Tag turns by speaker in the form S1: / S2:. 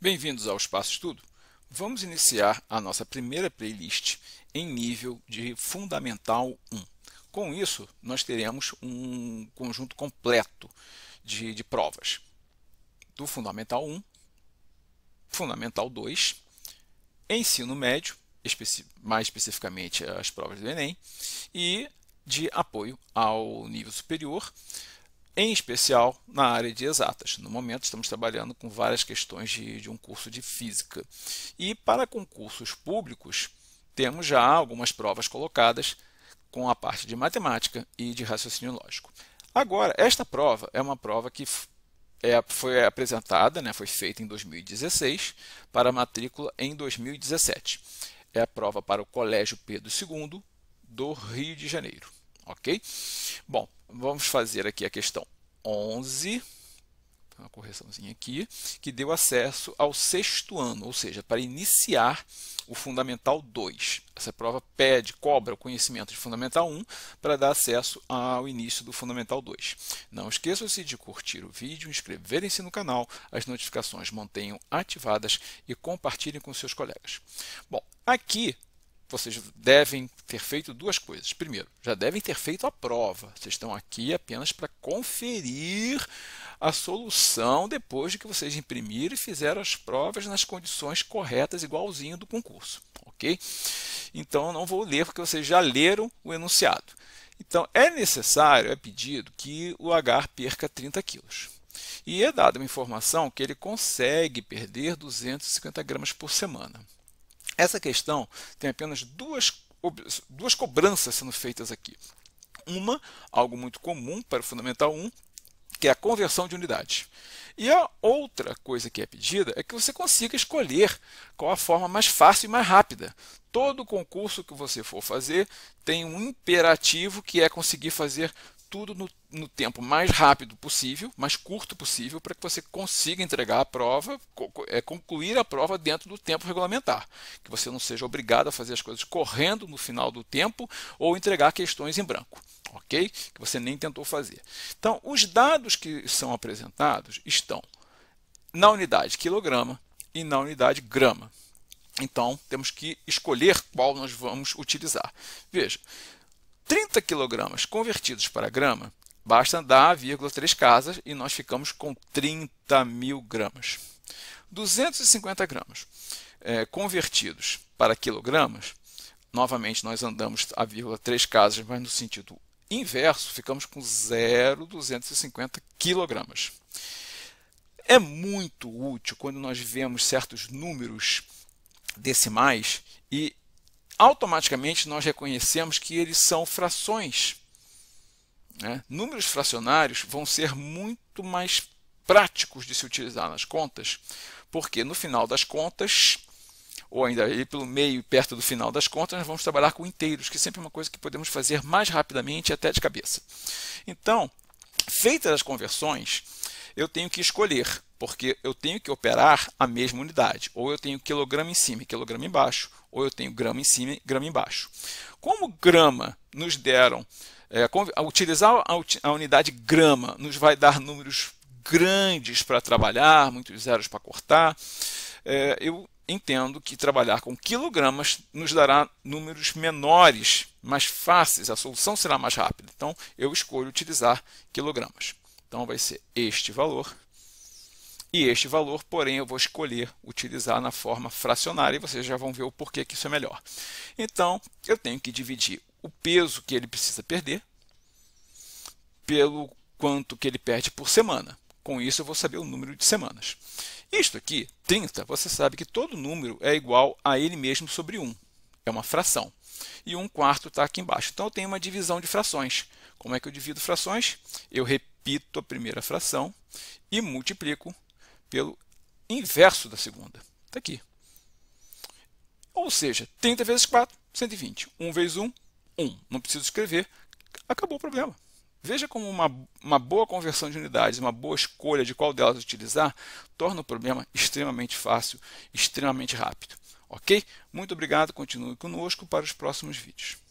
S1: Bem-vindos ao Espaço Estudo. Vamos iniciar a nossa primeira playlist em nível de Fundamental 1. Com isso, nós teremos um conjunto completo de, de provas do Fundamental 1, Fundamental 2, Ensino Médio, especi mais especificamente as provas do Enem, e de apoio ao nível superior, em especial na área de exatas. No momento, estamos trabalhando com várias questões de, de um curso de física. E para concursos públicos, temos já algumas provas colocadas com a parte de matemática e de raciocínio lógico. Agora, esta prova é uma prova que é, foi apresentada, né, foi feita em 2016, para matrícula em 2017. É a prova para o Colégio Pedro II do Rio de Janeiro. Ok? Bom, vamos fazer aqui a questão 11, uma correçãozinha aqui, que deu acesso ao sexto ano, ou seja, para iniciar o Fundamental 2. Essa prova pede, cobra o conhecimento de Fundamental 1 para dar acesso ao início do Fundamental 2. Não esqueçam-se de curtir o vídeo, inscreverem-se no canal, as notificações mantenham ativadas e compartilhem com seus colegas. Bom, aqui vocês devem ter feito duas coisas. Primeiro, já devem ter feito a prova. Vocês estão aqui apenas para conferir a solução depois de que vocês imprimiram e fizeram as provas nas condições corretas, igualzinho do concurso. Ok? Então, não vou ler porque vocês já leram o enunciado. Então, é necessário, é pedido que o lagar perca 30 quilos. E é dada uma informação que ele consegue perder 250 gramas por semana. Essa questão tem apenas duas, duas cobranças sendo feitas aqui. Uma, algo muito comum para o Fundamental 1, que é a conversão de unidades. E a outra coisa que é pedida é que você consiga escolher qual a forma mais fácil e mais rápida. Todo concurso que você for fazer tem um imperativo que é conseguir fazer tudo no, no, tempo mais rápido possível, mais curto possível, para que você consiga entregar a prova, é, concluir a prova dentro do tempo regulamentar. Que você não seja obrigado a fazer as coisas correndo no final do tempo ou entregar questões em branco, ok? Que você nem tentou fazer. Então, os dados que são apresentados estão na unidade quilograma e na unidade grama. Então, temos que escolher qual nós vamos utilizar. Veja, 30 kg convertidos para grama, basta andar 3 casas e nós ficamos com 30 mil gramas. 250 gramas é, convertidos para quilogramas, novamente nós andamos a vírgula 3 casas, mas no sentido inverso, ficamos com 0,250 quilogramas. É muito útil quando nós vemos certos números decimais e automaticamente nós reconhecemos que eles são frações. Né? Números fracionários vão ser muito mais práticos de se utilizar nas contas, porque no final das contas, ou ainda ali pelo meio e perto do final das contas, nós vamos trabalhar com inteiros, que sempre é uma coisa que podemos fazer mais rapidamente, até de cabeça. Então, feitas as conversões, eu tenho que escolher porque eu tenho que operar a mesma unidade, ou eu tenho quilograma em cima e quilograma embaixo, ou eu tenho grama em cima e grama embaixo. Como grama nos deram, é, utilizar a unidade grama nos vai dar números grandes para trabalhar, muitos zeros para cortar, é, eu entendo que trabalhar com quilogramas nos dará números menores, mais fáceis, a solução será mais rápida. Então, eu escolho utilizar quilogramas. Então, vai ser este valor e este valor, porém, eu vou escolher utilizar na forma fracionária e vocês já vão ver o porquê que isso é melhor. Então, eu tenho que dividir o peso que ele precisa perder pelo quanto que ele perde por semana. Com isso, eu vou saber o número de semanas. Isto aqui, 30, você sabe que todo número é igual a ele mesmo sobre 1. É uma fração. E 1 quarto está aqui embaixo. Então, eu tenho uma divisão de frações. Como é que eu divido frações? Eu repito a primeira fração e multiplico pelo inverso da segunda. Está aqui. Ou seja, 30 vezes 4, 120. 1 vezes 1, 1. Não preciso escrever. Acabou o problema. Veja como uma, uma boa conversão de unidades, uma boa escolha de qual delas utilizar, torna o problema extremamente fácil, extremamente rápido. Ok? Muito obrigado, continue conosco para os próximos vídeos.